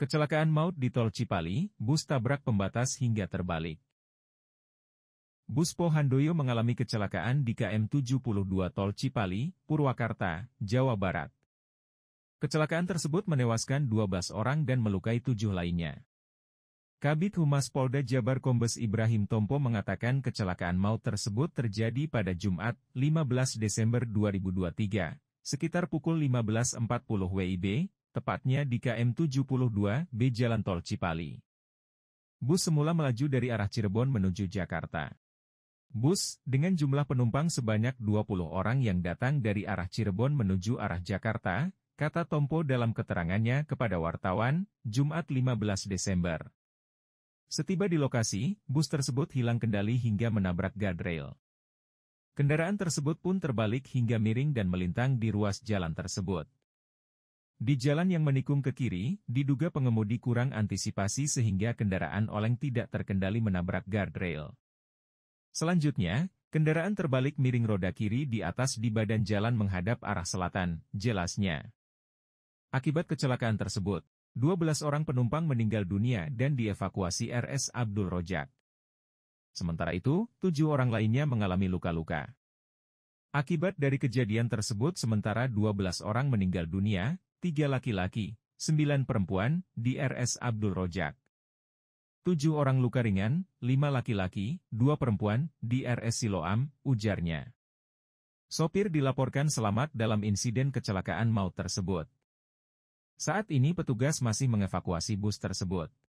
Kecelakaan maut di Tol Cipali, bus tabrak pembatas hingga terbalik. Bus Pohandoyo mengalami kecelakaan di KM 72 Tol Cipali, Purwakarta, Jawa Barat. Kecelakaan tersebut menewaskan 12 orang dan melukai 7 lainnya. Kabit Humas Polda Jabar Kombes Ibrahim Tompo mengatakan kecelakaan maut tersebut terjadi pada Jumat, 15 Desember 2023, sekitar pukul 15.40 WIB, tepatnya di KM 72B Jalan Tol Cipali. Bus semula melaju dari arah Cirebon menuju Jakarta. Bus, dengan jumlah penumpang sebanyak 20 orang yang datang dari arah Cirebon menuju arah Jakarta, kata Tompo dalam keterangannya kepada wartawan, Jumat 15 Desember. Setiba di lokasi, bus tersebut hilang kendali hingga menabrak guardrail. Kendaraan tersebut pun terbalik hingga miring dan melintang di ruas jalan tersebut. Di jalan yang menikung ke kiri, diduga pengemudi kurang antisipasi sehingga kendaraan oleng tidak terkendali menabrak guardrail. Selanjutnya, kendaraan terbalik miring roda kiri di atas di badan jalan menghadap arah selatan, jelasnya. Akibat kecelakaan tersebut, 12 orang penumpang meninggal dunia dan dievakuasi RS Abdul Rojak. Sementara itu, tujuh orang lainnya mengalami luka-luka. Akibat dari kejadian tersebut sementara 12 orang meninggal dunia, tiga laki-laki, sembilan perempuan, di RS Abdul Rojak. Tujuh orang luka ringan, lima laki-laki, dua perempuan, di RS Siloam, ujarnya. Sopir dilaporkan selamat dalam insiden kecelakaan maut tersebut. Saat ini petugas masih mengevakuasi bus tersebut.